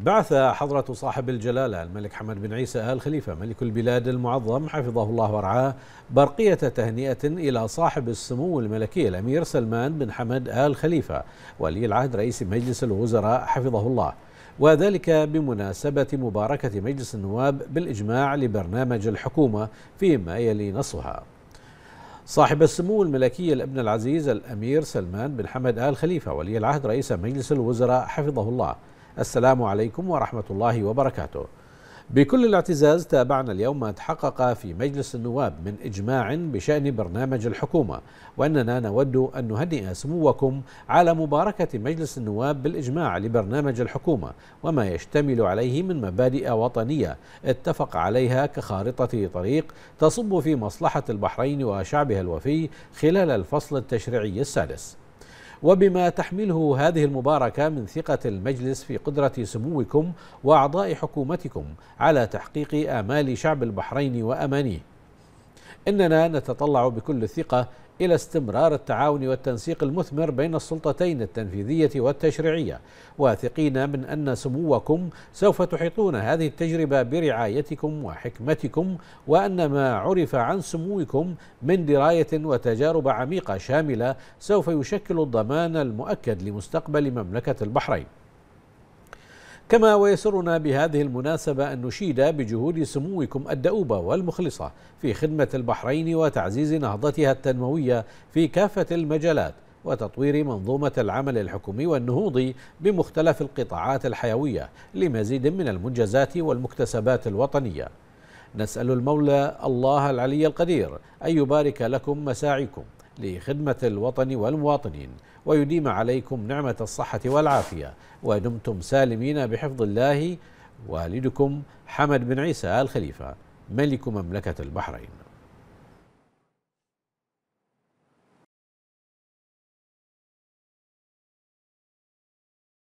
بعث حضرة صاحب الجلالة الملك حمد بن عيسى آل خليفة ملك البلاد المعظم حفظه الله ورعاه برقية تهنئة إلى صاحب السمو الملكي الأمير سلمان بن حمد آل خليفة ولي العهد رئيس مجلس الوزراء حفظه الله وذلك بمناسبة مباركة مجلس النواب بالإجماع لبرنامج الحكومة فيما يلي نصها صاحب السمو الملكي الابن العزيز الأمير سلمان بن حمد آل خليفة ولي العهد رئيس مجلس الوزراء حفظه الله السلام عليكم ورحمة الله وبركاته بكل الاعتزاز تابعنا اليوم ما تحقق في مجلس النواب من إجماع بشأن برنامج الحكومة وأننا نود أن نهنئ سموكم على مباركة مجلس النواب بالإجماع لبرنامج الحكومة وما يشتمل عليه من مبادئ وطنية اتفق عليها كخارطة طريق تصب في مصلحة البحرين وشعبها الوفي خلال الفصل التشريعي السادس وبما تحمله هذه المباركة من ثقة المجلس في قدرة سموكم وأعضاء حكومتكم على تحقيق آمال شعب البحرين وأمانيه إننا نتطلع بكل ثقة إلى استمرار التعاون والتنسيق المثمر بين السلطتين التنفيذية والتشريعية واثقين من أن سموكم سوف تحيطون هذه التجربة برعايتكم وحكمتكم وأن ما عرف عن سموكم من دراية وتجارب عميقة شاملة سوف يشكل الضمان المؤكد لمستقبل مملكة البحرين كما ويسرنا بهذه المناسبة أن نشيد بجهود سموكم الدؤوبة والمخلصة في خدمة البحرين وتعزيز نهضتها التنموية في كافة المجالات وتطوير منظومة العمل الحكومي والنهوض بمختلف القطاعات الحيوية لمزيد من المنجزات والمكتسبات الوطنية نسأل المولى الله العلي القدير أن يبارك لكم مساعيكم لخدمة الوطن والمواطنين ويديم عليكم نعمة الصحة والعافية ودمتم سالمين بحفظ الله والدكم حمد بن عيسى الخليفة ملك مملكة البحرين